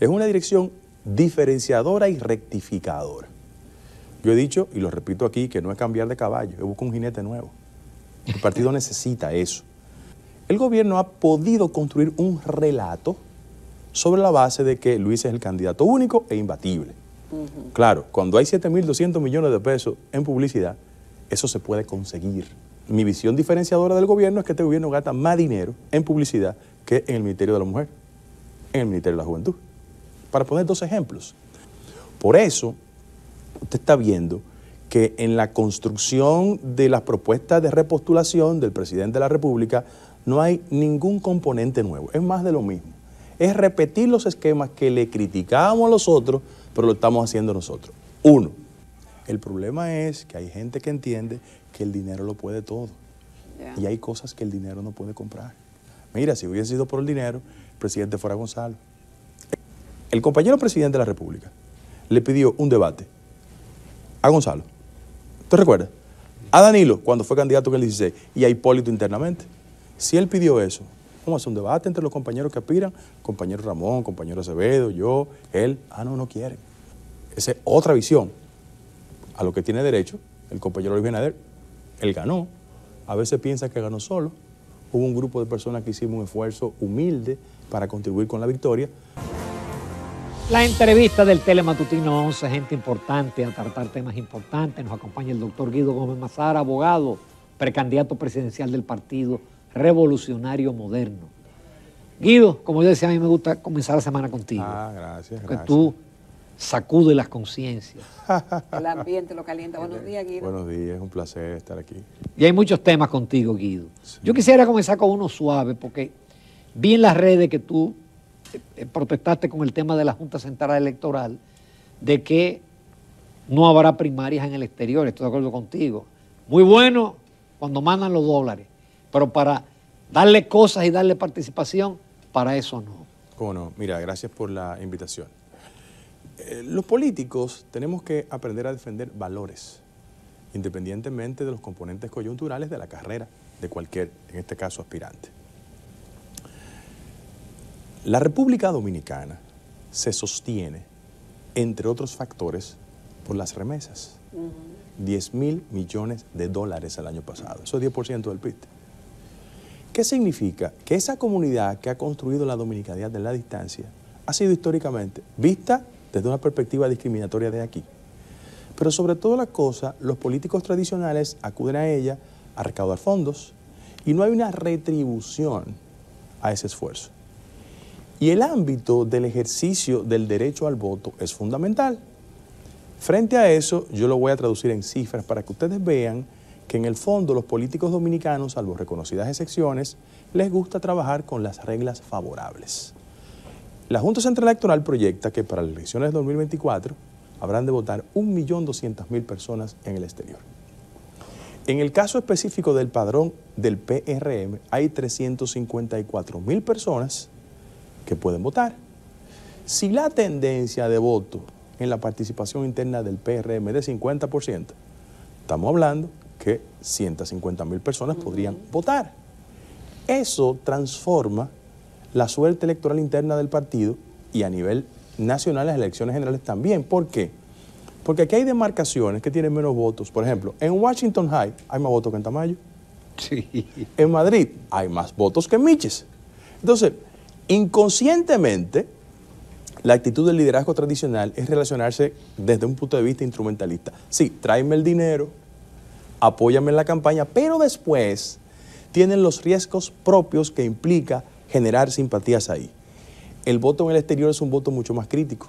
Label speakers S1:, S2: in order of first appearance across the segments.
S1: Es una dirección diferenciadora y rectificadora. Yo he dicho, y lo repito aquí, que no es cambiar de caballo, es buscar un jinete nuevo. El partido necesita eso. El gobierno ha podido construir un relato sobre la base de que Luis es el candidato único e imbatible. Claro, cuando hay 7.200 millones de pesos en publicidad, eso se puede conseguir. Mi visión diferenciadora del gobierno es que este gobierno gasta más dinero en publicidad que en el Ministerio de la Mujer, en el Ministerio de la Juventud para poner dos ejemplos. Por eso, usted está viendo que en la construcción de las propuestas de repostulación del presidente de la República no hay ningún componente nuevo, es más de lo mismo. Es repetir los esquemas que le criticábamos a los otros, pero lo estamos haciendo nosotros. Uno, el problema es que hay gente que entiende que el dinero lo puede todo. Y hay cosas que el dinero no puede comprar. Mira, si hubiese sido por el dinero, el presidente fuera Gonzalo. El compañero presidente de la República le pidió un debate a Gonzalo. ¿Te recuerdas? A Danilo, cuando fue candidato en el 16, y a Hipólito internamente. Si él pidió eso, vamos a hacer un debate entre los compañeros que aspiran, compañero Ramón, compañero Acevedo, yo, él. Ah, no, no quiere. Esa es otra visión a lo que tiene derecho el compañero Luis Benader. Él ganó. A veces piensa que ganó solo. Hubo un grupo de personas que hicimos un esfuerzo humilde para contribuir con la victoria.
S2: La entrevista del Telematutino 11, gente importante, a tratar temas importantes. Nos acompaña el doctor Guido Gómez Mazara, abogado, precandidato presidencial del Partido Revolucionario Moderno. Guido, como yo decía, a mí me gusta comenzar la semana contigo. Ah, gracias. Porque tú sacude las conciencias. El ambiente
S3: lo
S1: calienta. Buenos días, Guido. Buenos días, es un placer estar aquí.
S2: Y hay muchos temas contigo, Guido. Yo quisiera comenzar con uno suave, porque vi en las redes que tú eh, protestaste con el tema de la Junta Central Electoral, de que no habrá primarias en el exterior, estoy de acuerdo contigo. Muy bueno cuando mandan los dólares, pero para darle cosas y darle participación,
S1: para eso no. Cómo no, mira, gracias por la invitación. Eh, los políticos tenemos que aprender a defender valores, independientemente de los componentes coyunturales de la carrera de cualquier, en este caso, aspirante. La República Dominicana se sostiene, entre otros factores, por las remesas. 10 mil millones de dólares el año pasado. Eso es 10% del PIB. ¿Qué significa? Que esa comunidad que ha construido la dominicanidad de la distancia ha sido históricamente vista desde una perspectiva discriminatoria de aquí. Pero sobre todo la cosa, los políticos tradicionales acuden a ella a recaudar fondos y no hay una retribución a ese esfuerzo. Y el ámbito del ejercicio del derecho al voto es fundamental. Frente a eso, yo lo voy a traducir en cifras para que ustedes vean que en el fondo los políticos dominicanos, salvo reconocidas excepciones, les gusta trabajar con las reglas favorables. La Junta Central Electoral proyecta que para las elecciones de 2024 habrán de votar 1.200.000 personas en el exterior. En el caso específico del padrón del PRM hay 354.000 personas que pueden votar. Si la tendencia de voto en la participación interna del PRM es de 50%, estamos hablando que 150 mil personas podrían votar. Eso transforma la suerte electoral interna del partido y a nivel nacional las elecciones generales también. ¿Por qué? Porque aquí hay demarcaciones que tienen menos votos. Por ejemplo, en Washington High hay más votos que en Tamayo. Sí. En Madrid hay más votos que en Miches. Entonces, Inconscientemente, la actitud del liderazgo tradicional es relacionarse desde un punto de vista instrumentalista. Sí, tráeme el dinero, apóyame en la campaña, pero después tienen los riesgos propios que implica generar simpatías ahí. El voto en el exterior es un voto mucho más crítico,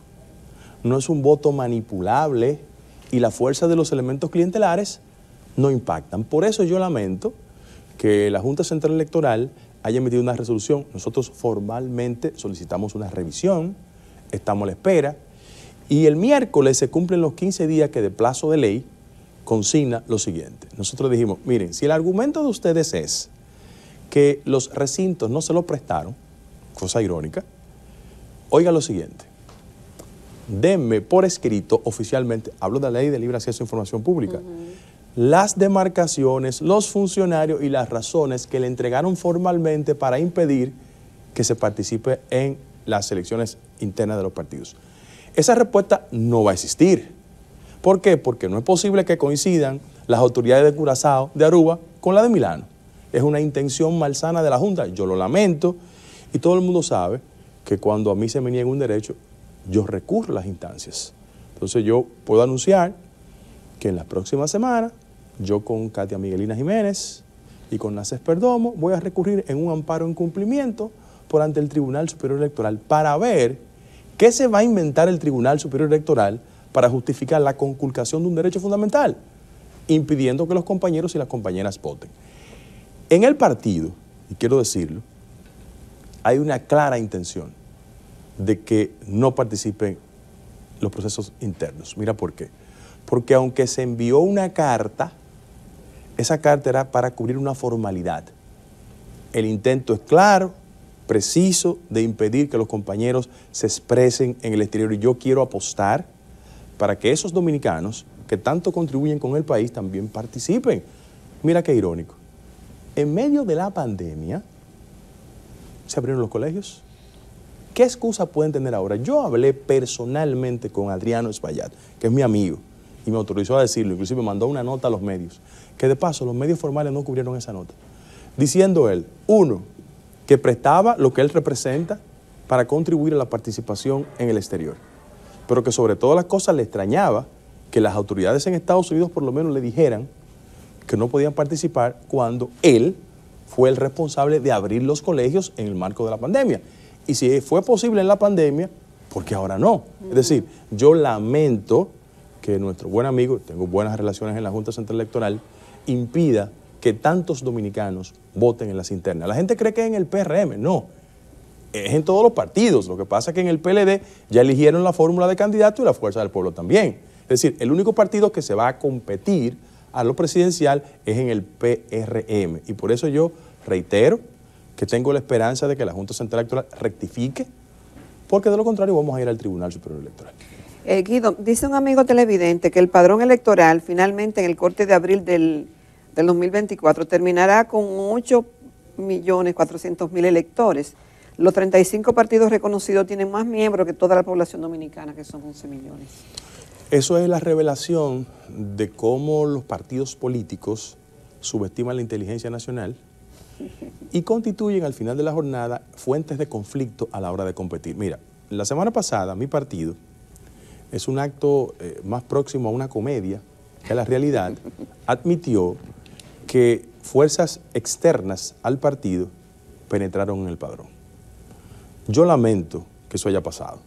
S1: no es un voto manipulable y la fuerza de los elementos clientelares no impactan. Por eso yo lamento que la Junta Central Electoral haya emitido una resolución, nosotros formalmente solicitamos una revisión, estamos a la espera, y el miércoles se cumplen los 15 días que de plazo de ley consigna lo siguiente. Nosotros dijimos, miren, si el argumento de ustedes es que los recintos no se lo prestaron, cosa irónica, oiga lo siguiente. Denme por escrito oficialmente, hablo de la ley de libre acceso a información pública, las demarcaciones, los funcionarios y las razones que le entregaron formalmente para impedir que se participe en las elecciones internas de los partidos. Esa respuesta no va a existir. ¿Por qué? Porque no es posible que coincidan las autoridades de Curazao, de Aruba, con la de Milano. Es una intención malsana de la Junta. Yo lo lamento y todo el mundo sabe que cuando a mí se me niega un derecho, yo recurro a las instancias. Entonces yo puedo anunciar que en las próximas semanas yo con Katia Miguelina Jiménez y con Naces Perdomo voy a recurrir en un amparo en cumplimiento por ante el Tribunal Superior Electoral para ver qué se va a inventar el Tribunal Superior Electoral para justificar la conculcación de un derecho fundamental, impidiendo que los compañeros y las compañeras voten. En el partido, y quiero decirlo, hay una clara intención de que no participen los procesos internos. Mira por qué. Porque aunque se envió una carta esa carta era para cubrir una formalidad. El intento es claro, preciso, de impedir que los compañeros se expresen en el exterior. Y yo quiero apostar para que esos dominicanos que tanto contribuyen con el país también participen. Mira qué irónico. En medio de la pandemia, se abrieron los colegios. ¿Qué excusa pueden tener ahora? Yo hablé personalmente con Adriano Espaillat, que es mi amigo, y me autorizó a decirlo, inclusive mandó una nota a los medios, que de paso los medios formales no cubrieron esa nota, diciendo él, uno, que prestaba lo que él representa para contribuir a la participación en el exterior, pero que sobre todas las cosas le extrañaba que las autoridades en Estados Unidos por lo menos le dijeran que no podían participar cuando él fue el responsable de abrir los colegios en el marco de la pandemia. Y si fue posible en la pandemia, ¿por qué ahora no? Es decir, yo lamento que nuestro buen amigo, tengo buenas relaciones en la Junta Central Electoral, impida que tantos dominicanos voten en las internas. La gente cree que es en el PRM, no. Es en todos los partidos. Lo que pasa es que en el PLD ya eligieron la fórmula de candidato y la fuerza del pueblo también. Es decir, el único partido que se va a competir a lo presidencial es en el PRM. Y por eso yo reitero que tengo la esperanza de que la Junta Central Electoral rectifique, porque de lo contrario vamos a ir al Tribunal Superior Electoral.
S3: Eh, Guido, dice un amigo televidente que el padrón electoral finalmente en el corte de abril del, del 2024 terminará con 8.400.000 electores. Los 35 partidos reconocidos tienen más miembros que toda la población dominicana, que son 11 millones.
S1: Eso es la revelación de cómo los partidos políticos subestiman la inteligencia nacional y constituyen al final de la jornada fuentes de conflicto a la hora de competir. Mira, la semana pasada mi partido, es un acto eh, más próximo a una comedia que a la realidad, admitió que fuerzas externas al partido penetraron en el padrón. Yo lamento que eso haya pasado,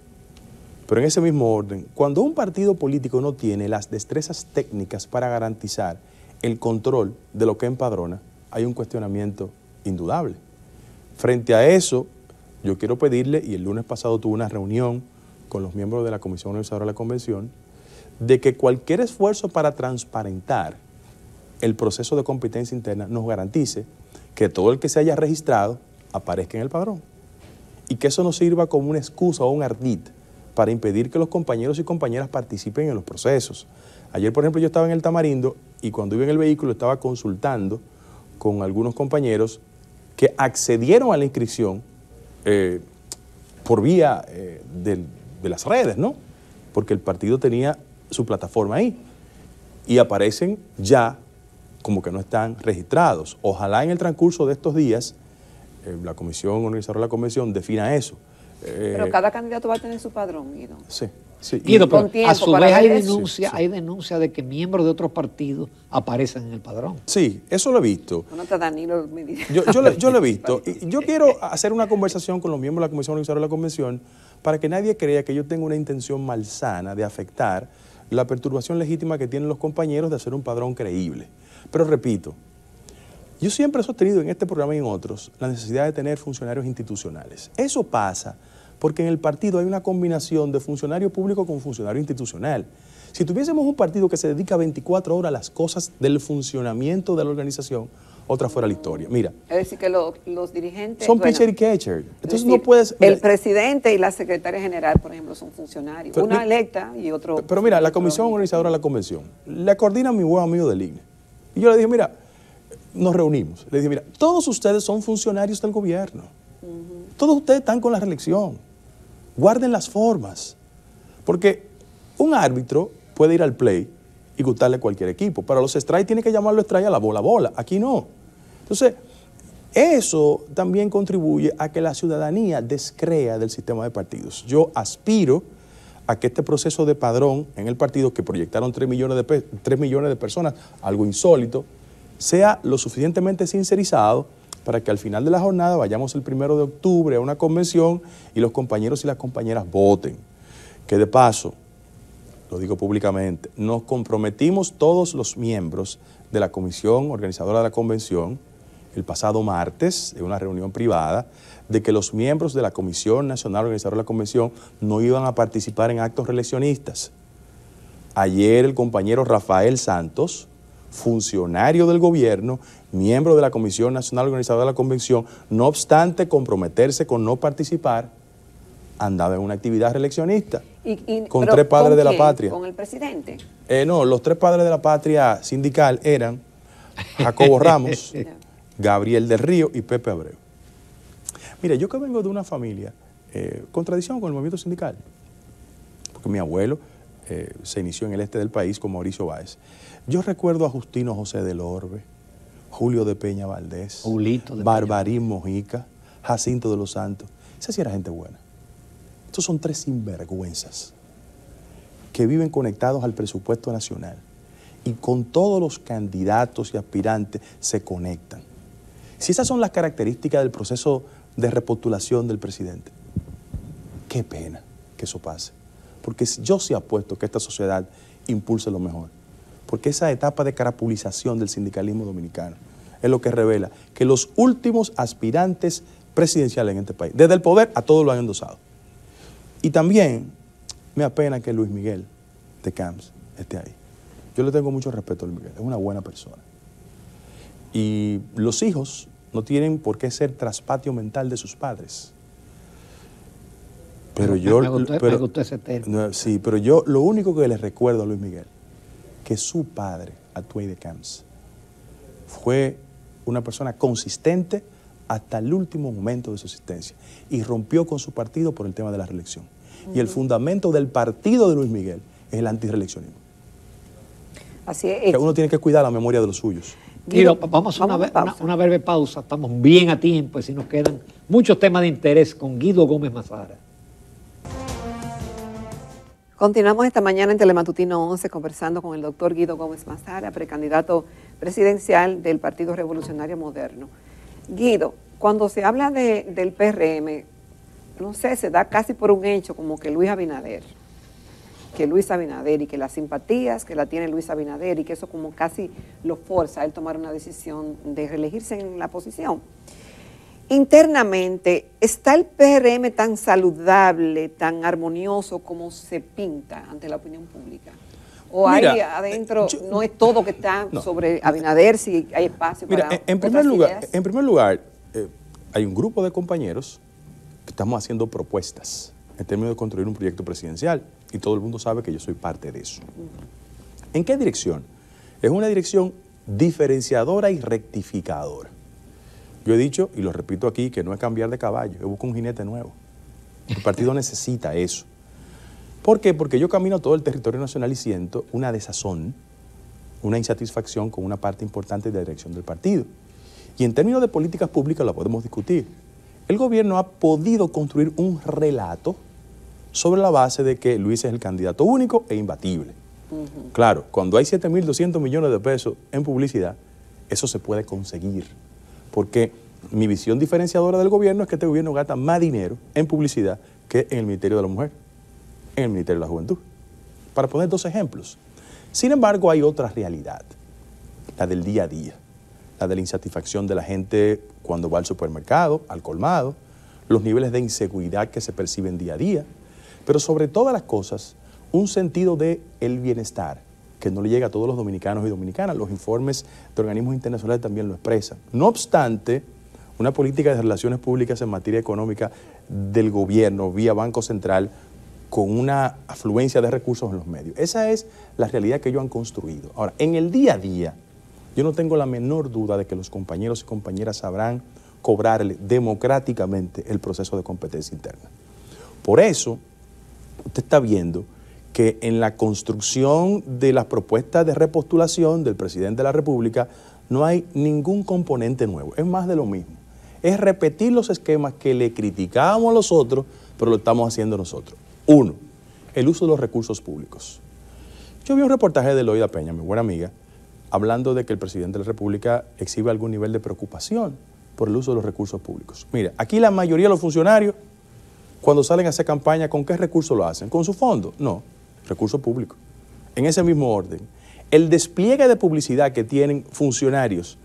S1: pero en ese mismo orden, cuando un partido político no tiene las destrezas técnicas para garantizar el control de lo que empadrona, hay un cuestionamiento indudable. Frente a eso, yo quiero pedirle, y el lunes pasado tuve una reunión con los miembros de la Comisión Organizadora de la Convención de que cualquier esfuerzo para transparentar el proceso de competencia interna nos garantice que todo el que se haya registrado aparezca en el padrón y que eso no sirva como una excusa o un ardid para impedir que los compañeros y compañeras participen en los procesos. Ayer, por ejemplo, yo estaba en el Tamarindo y cuando iba en el vehículo estaba consultando con algunos compañeros que accedieron a la inscripción eh, por vía eh, del, de las redes, ¿no? Porque el partido tenía su plataforma ahí. Y aparecen ya como que no están registrados. Ojalá en el transcurso de estos días eh, la comisión, organizadora de la convención, defina eso. Eh, pero cada
S3: candidato va a tener su padrón, Guido.
S1: Sí. Sí, Y a su vez hay denuncia, hay
S2: denuncia de que miembros de otros
S1: partidos aparecen en el padrón. Sí, eso lo he visto. Yo, lo, yo, he visto. Yo quiero hacer una conversación con los miembros de la Comisión Organizadora de la Convención para que nadie crea que yo tengo una intención malsana de afectar la perturbación legítima que tienen los compañeros de hacer un padrón creíble. Pero repito, yo siempre he sostenido en este programa y en otros la necesidad de tener funcionarios institucionales. Eso pasa porque en el partido hay una combinación de funcionario público con funcionario institucional. Si tuviésemos un partido que se dedica 24 horas a las cosas del funcionamiento de la organización, otra fuera la historia. Mira.
S3: Es decir, que los dirigentes. Son pitcher y
S1: catcher. Entonces no
S3: puedes. el presidente y la secretaria general, por ejemplo, son funcionarios. una
S1: electa y otro. Pero mira, la comisión organizadora de la convención la coordina mi buen amigo del INE. Y yo le dije, mira, nos reunimos. Le dije, mira, todos ustedes son funcionarios del gobierno. Todos ustedes están con la reelección. Guarden las formas. Porque un árbitro puede ir al play y gustarle cualquier equipo. Para los strikes tiene que llamarlo strike a la bola, bola. Aquí no. Entonces, eso también contribuye a que la ciudadanía descrea del sistema de partidos. Yo aspiro a que este proceso de padrón en el partido que proyectaron 3 millones de, 3 millones de personas, algo insólito, sea lo suficientemente sincerizado para que al final de la jornada vayamos el primero de octubre a una convención y los compañeros y las compañeras voten. Que de paso, lo digo públicamente, nos comprometimos todos los miembros de la comisión organizadora de la convención el pasado martes, en una reunión privada, de que los miembros de la Comisión Nacional Organizadora de la Convención no iban a participar en actos reeleccionistas. Ayer el compañero Rafael Santos, funcionario del gobierno, miembro de la Comisión Nacional Organizadora de la Convención, no obstante comprometerse con no participar, andaba en una actividad reeleccionista.
S3: Y, con tres padres de la patria. ¿Con el presidente?
S1: Eh, no, los tres padres de la patria sindical eran Jacobo Ramos, Gabriel del Río y Pepe Abreu. Mire, yo que vengo de una familia contradicción eh, con con el movimiento sindical, porque mi abuelo eh, se inició en el este del país con Mauricio Báez. Yo recuerdo a Justino José del Orbe, Julio de Peña Valdés, Barbarín Mojica, Jacinto de los Santos. Esa sí era gente buena. Estos son tres sinvergüenzas que viven conectados al presupuesto nacional y con todos los candidatos y aspirantes se conectan. Si esas son las características del proceso de repostulación del presidente, qué pena que eso pase. Porque yo sí apuesto que esta sociedad impulse lo mejor. Porque esa etapa de carapulización del sindicalismo dominicano es lo que revela que los últimos aspirantes presidenciales en este país, desde el poder a todos lo han endosado. Y también me apena que Luis Miguel de Camps esté ahí. Yo le tengo mucho respeto a Luis Miguel, es una buena persona. Y los hijos no tienen por qué ser traspatio mental de sus padres. Pero yo. Me gustó, pero, ese término. sí, pero yo lo único que les recuerdo a Luis Miguel, que su padre, Atuey de Camps, fue una persona consistente hasta el último momento de su existencia y rompió con su partido por el tema de la reelección. Y el fundamento del partido de Luis Miguel es el antireleccionismo. Así es. Que uno tiene que cuidar la memoria de los suyos. Guido, vamos a una, breve pausa. Estamos bien a
S2: tiempo y si nos quedan muchos temas de interés con Guido Gómez Mazara.
S3: Continuamos esta mañana en Telematutino 11 conversando con el doctor Guido Gómez Mazara, precandidato presidencial del Partido Revolucionario Moderno. Guido, cuando se habla de, del PRM, no sé, se da casi por un hecho como que Luis Abinader, que Luis Abinader y que las simpatías que la tiene Luis Abinader y que eso como casi lo forza a él tomar una decisión de reelegirse en la posición. Internamente, ¿está el PRM tan saludable, tan armonioso como se pinta ante la opinión pública?
S1: ¿O hay adentro,
S3: eh, no es todo que está sobre Abinader, si hay espacio mira, para en, primer lugar,
S1: En primer lugar, eh, hay un grupo de compañeros estamos haciendo propuestas en términos de construir un proyecto presidencial y todo el mundo sabe que yo soy parte de eso. ¿En qué dirección? Es una dirección diferenciadora y rectificadora. Yo he dicho, y lo repito aquí, que no es cambiar de caballo, yo busco un jinete nuevo. El partido necesita eso. ¿Por qué? Porque yo camino todo el territorio nacional y siento una desazón, una insatisfacción con una parte importante de la dirección del partido. Y en términos de políticas públicas la podemos discutir el gobierno ha podido construir un relato sobre la base de que Luis es el candidato único e imbatible. Claro, cuando hay 7.200 millones de pesos en publicidad, eso se puede conseguir. Porque mi visión diferenciadora del gobierno es que este gobierno gasta más dinero en publicidad que en el Ministerio de la Mujer, en el Ministerio de la Juventud. Para poner dos ejemplos. Sin embargo, hay otra realidad, la del día a día la de la insatisfacción de la gente cuando va al supermercado, al colmado, los niveles de inseguridad que se perciben día a día, pero sobre todas las cosas, un sentido de el bienestar que no le llega a todos los dominicanos y dominicanas. Los informes de organismos internacionales también lo expresan. No obstante, una política de relaciones públicas en materia económica del gobierno vía Banco Central con una afluencia de recursos en los medios. Esa es la realidad que ellos han construido. Ahora, en el día a día, yo no tengo la menor duda de que los compañeros y compañeras sabrán cobrarle democráticamente el proceso de competencia interna. Por eso, usted está viendo que en la construcción de las propuestas de repostulación del presidente de la República no hay ningún componente nuevo, es más de lo mismo. Es repetir los esquemas que le criticábamos a los otros, pero lo estamos haciendo nosotros. Uno, el uso de los recursos públicos. Yo vi un reportaje de Loida Peña, mi buena amiga, hablando de que el presidente de la República exhibe algún nivel de preocupación por el uso de los recursos públicos. Mira, aquí la mayoría de los funcionarios, cuando salen a hacer campaña, ¿con qué recursos lo hacen? ¿Con su fondo? No, recursos públicos. En ese mismo orden, el despliegue de publicidad que tienen funcionarios,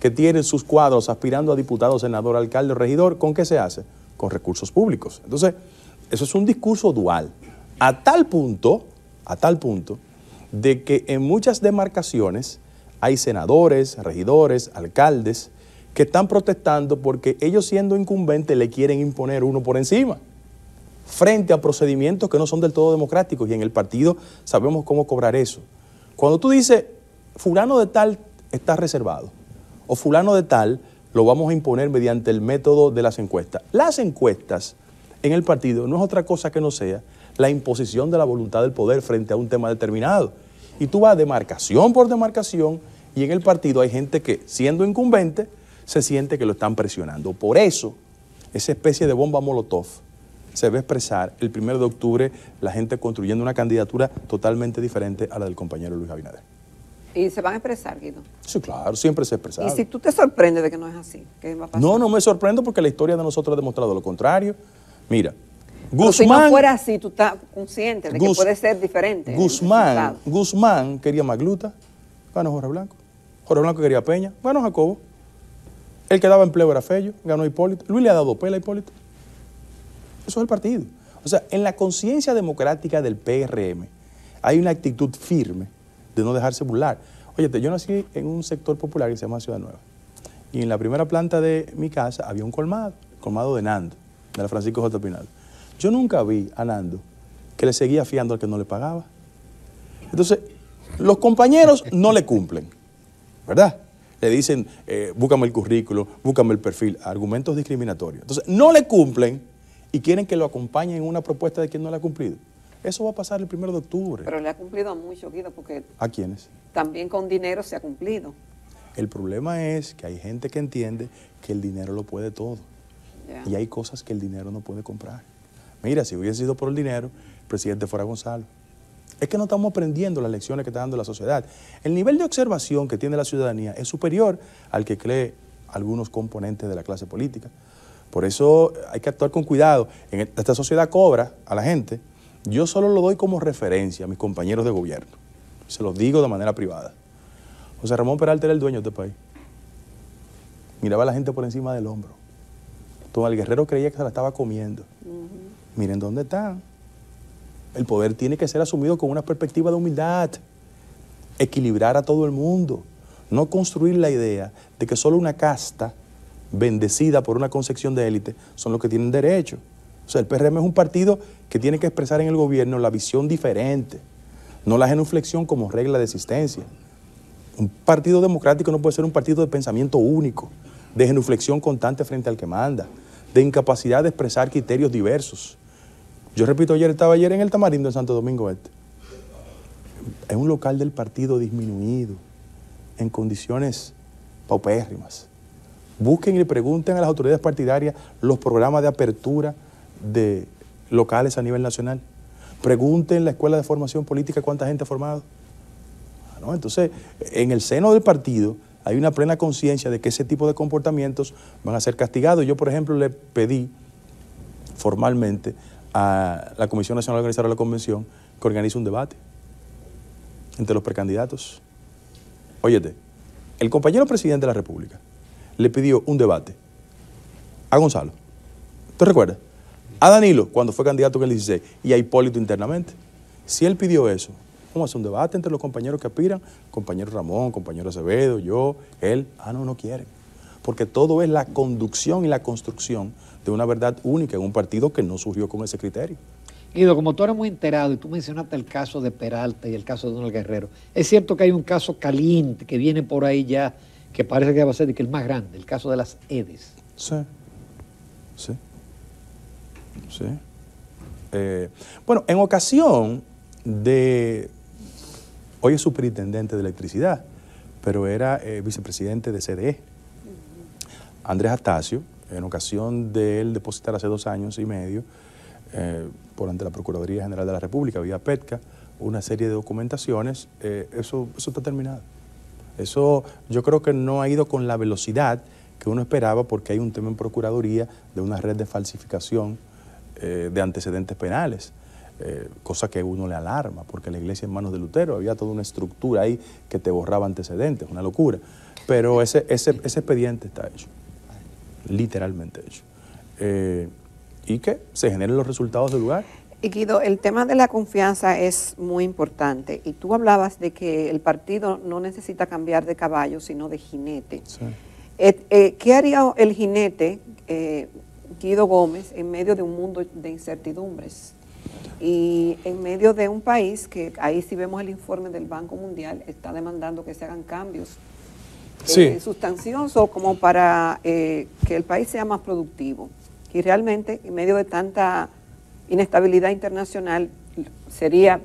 S1: que tienen sus cuadros aspirando a diputado, senador, alcalde, regidor, ¿con qué se hace? Con recursos públicos. Entonces, eso es un discurso dual, a tal punto, a tal punto, de que en muchas demarcaciones hay senadores, regidores, alcaldes que están protestando porque ellos siendo incumbentes le quieren imponer uno por encima frente a procedimientos que no son del todo democráticos y en el partido sabemos cómo cobrar eso. Cuando tú dices, fulano de tal está reservado o fulano de tal lo vamos a imponer mediante el método de las encuestas. Las encuestas en el partido no es otra cosa que no sea la imposición de la voluntad del poder frente a un tema determinado. Y tú vas demarcación por demarcación y en el partido hay gente que, siendo incumbente, se siente que lo están presionando. Por eso, esa especie de bomba Molotov se ve expresar el primero de octubre la gente construyendo una candidatura totalmente diferente a la del compañero Luis Abinader.
S3: ¿Y se van a expresar, Guido?
S1: Sí, claro, siempre se expresa ¿Y si tú
S3: te sorprendes de que no es así? ¿qué va a pasar?
S1: No, no me sorprendo porque la historia de nosotros ha demostrado lo contrario. Mira, Guzmán... si no fuera
S3: así, tú estás consciente de que puede ser diferente.
S1: Guzmán, Guzmán quería Magluta, ganó Jorge Blanco. Jorge Blanco quería Peña, bueno Jacobo. El que daba empleo era Fello, ganó Hipólito. Luis le ha dado pela a Hipólito. Eso es el partido. O sea, en la conciencia democrática del PRM hay una actitud firme de no dejarse burlar. Oye, yo nací en un sector popular que se llama Ciudad Nueva. Y en la primera planta de mi casa había un colmado, el colmado de Nando, de la Francisco J. Pinal. Yo nunca vi a Nando que le seguía fiando al que no le pagaba. Entonces, los compañeros no le cumplen. ¿verdad? Le dicen, eh, búscame el currículo, búscame el perfil, argumentos discriminatorios. Entonces, no le cumplen y quieren que lo acompañen en una propuesta de quien no le ha cumplido. Eso va a pasar el primero de octubre. Pero
S3: le ha cumplido a muchos, Guido, porque... ¿A quiénes? También con dinero se ha cumplido.
S1: El problema es que hay gente que entiende que el dinero lo puede todo. Y hay cosas que el dinero no puede comprar. Mira, si hubiese sido por el dinero, el presidente fuera Gonzalo es que no estamos aprendiendo las lecciones que está dando la sociedad. El nivel de observación que tiene la ciudadanía es superior al que cree algunos componentes de la clase política. Por eso hay que actuar con cuidado. E, esta sociedad cobra a la gente. Yo solo lo doy como referencia a mis compañeros de gobierno. Se los digo de manera privada. José Ramón Peralta era el dueño de este país. Miraba a la gente por encima del hombro. Todo el guerrero creía que se la estaba comiendo. Miren dónde están. El poder tiene que ser asumido con una perspectiva de humildad, equilibrar a todo el mundo, no construir la idea de que solo una casta bendecida por una concepción de élite son los que tienen derecho. O sea, el PRM es un partido que tiene que expresar en el gobierno la visión diferente, no la genuflexión como regla de existencia. Un partido democrático no puede ser un partido de pensamiento único, de genuflexión constante frente al que manda, de incapacidad de expresar criterios diversos. Yo repito, ayer estaba ayer en el Tamarindo en Santo Domingo Este. Es un local del partido disminuido, en condiciones paupérrimas. Busquen y pregunten a las autoridades partidarias los programas de apertura de locales a nivel nacional. Pregunten la escuela de formación política cuánta gente ha formado. Ah, Entonces, en el seno del partido hay una plena conciencia de que ese tipo de comportamientos van a ser castigados. Yo, por ejemplo, le pedí formalmente a la Comisión Nacional Organizadora de la Convención que organiza un debate entre los precandidatos. Óyete, el compañero presidente de la República le pidió un debate a Gonzalo. ¿Te recuerdas? A Danilo, cuando fue candidato en el 16, y a Hipólito internamente. Si él pidió eso, vamos a un debate entre los compañeros que aspiran, compañero Ramón, compañero Acevedo, yo, él. Ah, no, no quieren. Porque todo es la conducción y la construcción de una verdad única en un partido que no surgió con ese criterio. Guido,
S2: como tú eres muy enterado y tú mencionaste el caso de Peralta y el caso de Donald Guerrero, es cierto que hay un caso caliente que viene por ahí ya, que parece que va a ser el más grande, el caso de las EDES.
S1: Sí, sí, sí. Eh, bueno, en ocasión de, hoy es superintendente de electricidad, pero era eh, vicepresidente de CDE, Andrés Astacio, en ocasión de él depositar hace dos años y medio, eh, por ante la Procuraduría General de la República, vía PETCA, una serie de documentaciones, eh, eso, eso está terminado. Eso yo creo que no ha ido con la velocidad que uno esperaba porque hay un tema en Procuraduría de una red de falsificación eh, de antecedentes penales. cosa que uno le alarma, porque la iglesia en manos de Lutero había toda una estructura ahí que te borraba antecedentes, una locura. Pero ese, ese, ese expediente está hecho literalmente hecho. Eh, y que se generen los resultados del lugar.
S3: Y Guido, el tema de la confianza es muy importante. Y tú hablabas de que el partido no necesita cambiar de caballo, sino de jinete. Eh, eh, ¿Qué haría el jinete, Guido Gómez, en medio de un mundo de incertidumbres? Y en medio de un país que ahí sí vemos el informe del Banco Mundial, está demandando que se hagan cambios sí. Eh, sustancioso como para eh, que el país sea más productivo. Y realmente, en medio de tanta inestabilidad internacional, sería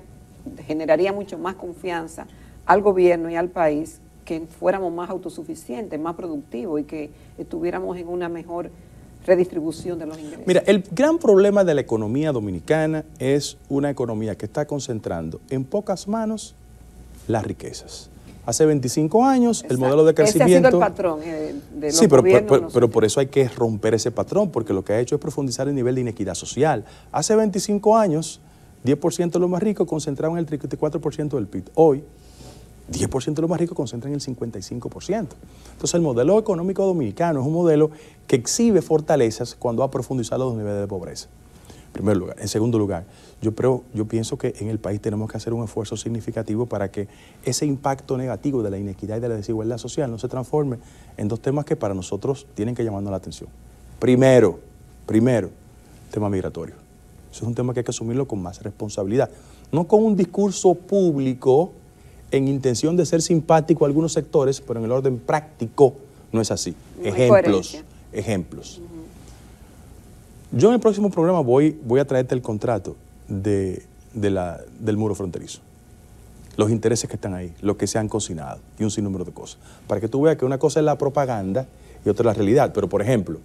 S3: generaría mucho más confianza al gobierno y al país que fuéramos más autosuficientes, más productivos y que estuviéramos en una mejor redistribución de los ingresos.
S1: Mira, el gran problema de la economía dominicana es una economía que está concentrando en pocas manos las riquezas hace 25 años, el modelo de crecimiento... Ese ha sido el
S3: patrón eh, de los Sí, pero,
S1: por eso hay que romper ese patrón, porque lo que ha hecho es profundizar el nivel de inequidad social. Hace 25 años, 10% de los más ricos concentraban el 34% del PIB. Hoy, 10% de los más ricos concentran el 55%. Entonces, el modelo económico dominicano es un modelo que exhibe fortalezas cuando ha profundizado los niveles de pobreza en segundo lugar, yo, creo, yo pienso que en el país tenemos que hacer un esfuerzo significativo para que ese impacto negativo de la inequidad y de la desigualdad social no se transforme en dos temas que para nosotros tienen que llamarnos la atención. Primero, primero, tema migratorio. Eso es un tema que hay que asumirlo con más responsabilidad. No con un discurso público en intención de ser simpático a algunos sectores, pero en el orden práctico no es así. ejemplos, ejemplos. Yo en el próximo programa voy, voy a traerte el contrato de, la, del muro fronterizo, los intereses que están ahí, lo que se han cocinado y un sinnúmero de cosas, para que tú veas que una cosa es la propaganda y otra es la realidad. Pero, por ejemplo...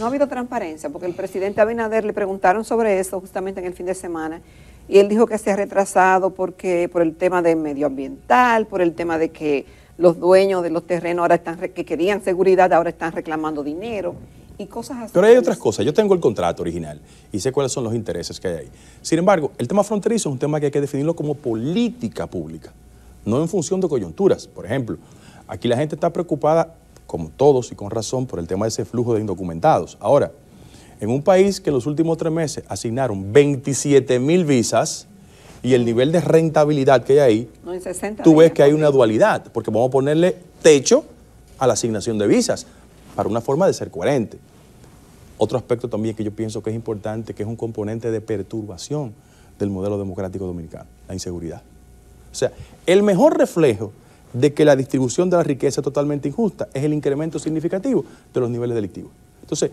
S3: No ha habido transparencia, porque el presidente Abinader le preguntaron sobre eso justamente en el fin de semana y él dijo que se ha retrasado porque por el tema de medioambiental, por el tema de que los dueños de los terrenos ahora están que querían seguridad ahora están reclamando dinero.
S1: Pero hay otras cosas. Yo tengo el contrato original y sé cuáles son los intereses que hay ahí. Sin embargo, el tema fronterizo es un tema que hay que definirlo como política pública, no en función de coyunturas. Por ejemplo, aquí la gente está preocupada, como todos y con razón, por el tema de ese flujo de indocumentados. Ahora, en un país que en los últimos tres meses asignaron 27 mil visas, y el nivel de rentabilidad que hay ahí, tú ves que hay una dualidad, porque vamos a ponerle techo a la asignación de visas para una forma de ser coherente. Otro aspecto también que yo pienso que es importante, que es un componente de perturbación del modelo democrático dominicano, la inseguridad. O sea, el mejor reflejo de que la distribución de la riqueza es totalmente injusta es el incremento significativo de los niveles delictivos. Entonces,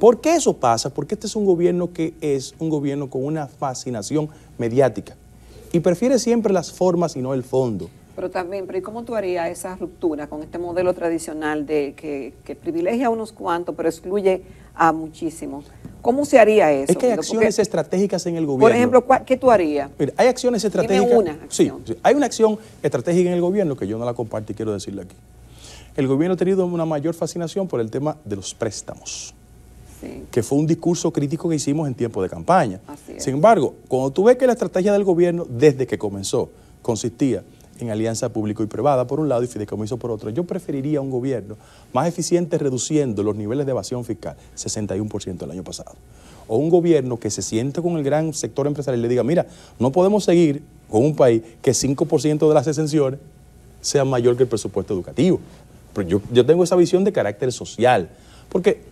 S1: ¿por qué eso pasa? Porque este es un gobierno que es un gobierno con una fascinación mediática y prefiere siempre las formas y no el fondo.
S3: Pero también, pero ¿y cómo tú harías esa ruptura con este modelo tradicional de que, privilegia a unos cuantos, pero excluye a muchísimos? ¿Cómo se haría eso? Es que hay acciones
S1: estratégicas en el gobierno. Por ejemplo,
S3: ¿qué tú harías?
S1: hay acciones estratégicas. una Sí, hay una acción estratégica en el gobierno que yo no la comparto y quiero decirle aquí. El gobierno ha tenido una mayor fascinación por el tema de los préstamos. que fue un discurso crítico que hicimos en tiempo de campaña. Sin embargo, cuando tú ves que la estrategia del gobierno, desde que comenzó, consistía en alianza público y privada por un lado y fideicomiso por otro. Yo preferiría un gobierno más eficiente reduciendo los niveles de evasión fiscal, 61% el año pasado. O un gobierno que se siente con el gran sector empresarial y le diga, mira, no podemos seguir con un país que 5% de las exenciones sea mayor que el presupuesto educativo. Pero yo, yo tengo esa visión de carácter social. Porque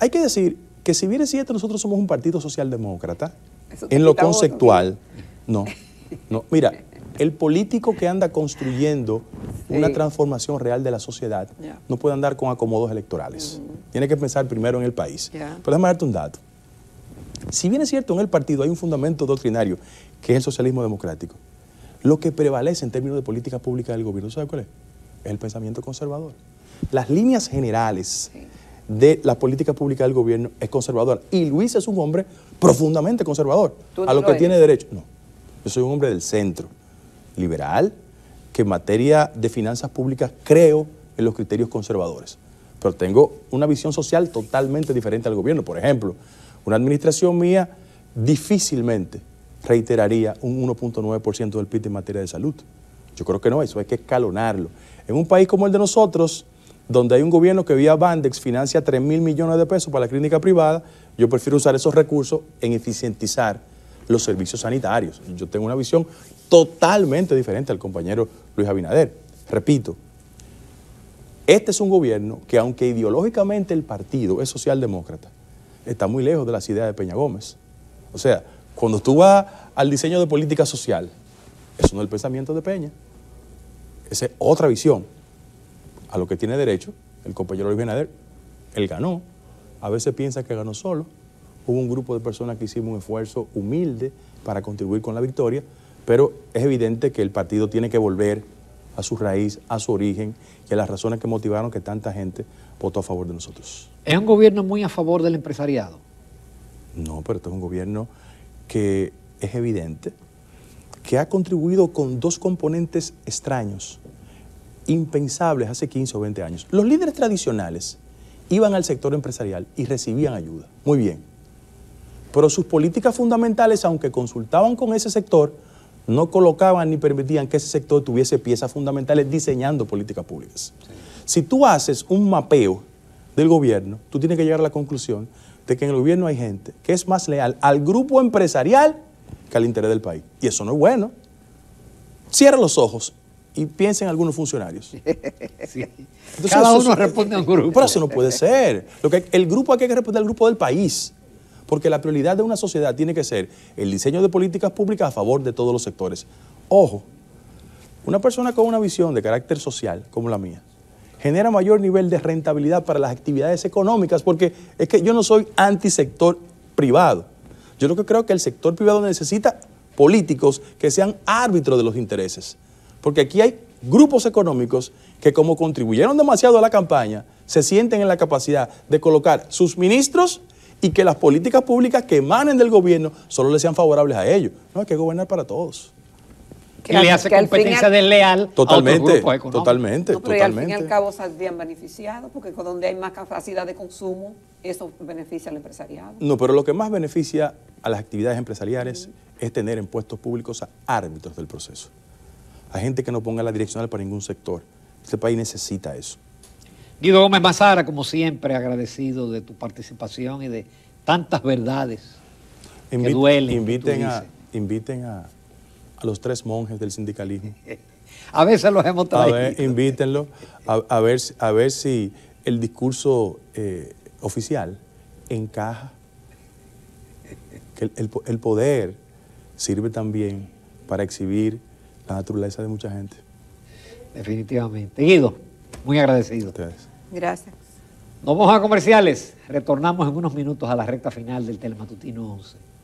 S1: hay que decir que si bien es cierto, nosotros somos un partido socialdemócrata, en lo conceptual, no, no, mira, el político que anda construyendo una transformación real de la sociedad no puede andar con acomodos electorales. Tiene que pensar primero en el país. Pero déjame darte un dato. Si bien es cierto, en el partido hay un fundamento doctrinario, que es el socialismo democrático, lo que prevalece en términos de política pública del gobierno, ¿sabe cuál es? Es el pensamiento conservador. Las líneas generales de la política pública del gobierno es conservadora. Y Luis es un hombre profundamente conservador, a lo, que tiene derecho. No, yo soy un hombre del centro liberal, que en materia de finanzas públicas creo en los criterios conservadores, pero tengo una visión social totalmente diferente al gobierno. Por ejemplo, una administración mía difícilmente reiteraría un 1.9% del PIB en materia de salud. Yo creo que no, eso hay que escalonarlo. En un país como el de nosotros, donde hay un gobierno que vía Bandex financia 3 mil millones de pesos para la clínica privada, yo prefiero usar esos recursos en eficientizar los servicios sanitarios. Yo tengo una visión totalmente diferente al compañero Luis Abinader. Repito, este es un gobierno que aunque ideológicamente el partido es socialdemócrata, está muy lejos de las ideas de Peña Gómez. O sea, cuando tú vas al diseño de política social, eso no es el pensamiento de Peña. Esa es otra visión a lo que tiene derecho el compañero Luis Abinader... Él ganó. A veces piensa que ganó solo. Hubo un grupo de personas que hicimos un esfuerzo humilde para contribuir con la victoria, pero es evidente que el partido tiene que volver a su raíz, a su origen y a las razones que motivaron que tanta gente votó a favor de nosotros. ¿Es un gobierno muy a favor del empresariado? No, pero es un gobierno que es evidente que ha contribuido con dos componentes extraños, impensables hace 15 o 20 años. Los líderes tradicionales iban al sector empresarial y recibían ayuda. Muy bien. Pero sus políticas fundamentales, aunque consultaban con ese sector, no colocaban ni permitían que ese sector tuviese piezas fundamentales diseñando políticas públicas. Si tú haces un mapeo del gobierno, tú tienes que llegar a la conclusión de que en el gobierno hay gente que es más leal al grupo empresarial que al interés del país. Y eso no es bueno. Cierra los ojos y piensa en algunos funcionarios. Cada uno responde al grupo. Pero eso no puede ser. Lo que, el grupo hay que responder al grupo del país porque la prioridad de una sociedad tiene que ser el diseño de políticas públicas a favor de todos los sectores. Ojo, una persona con una visión de carácter social como la mía genera mayor nivel de rentabilidad para las actividades económicas, porque es que yo no soy antisector privado. Yo lo que creo que el sector privado necesita políticos que sean árbitros de los intereses, porque aquí hay grupos económicos que como contribuyeron demasiado a la campaña, se sienten en la capacidad de colocar sus ministros y que las políticas públicas que emanen del gobierno solo le sean favorables a ellos. No, hay que gobernar para todos. Que le hace competencia desleal totalmente, a Totalmente, al fin y al cabo
S3: saldrían beneficiados porque donde hay más capacidad de consumo, eso beneficia al empresariado.
S1: No, pero lo que más beneficia a las actividades empresariales es tener en puestos públicos a árbitros del proceso. A gente que no ponga la direccional para ningún sector. Este país necesita eso. Guido Gómez Mazara, como siempre, agradecido de tu
S2: participación y de tantas verdades que duelen.
S1: Inviten, a, los tres monjes del sindicalismo. a veces los hemos traído. A invítenlo a, ver, si el discurso eh, oficial encaja. Que el, el poder sirve también para exhibir la naturaleza de mucha gente. Definitivamente. Guido, muy agradecido. Gracias. Gracias. Nos vamos a comerciales. Retornamos
S2: en unos minutos a la recta final del Telematutino 11.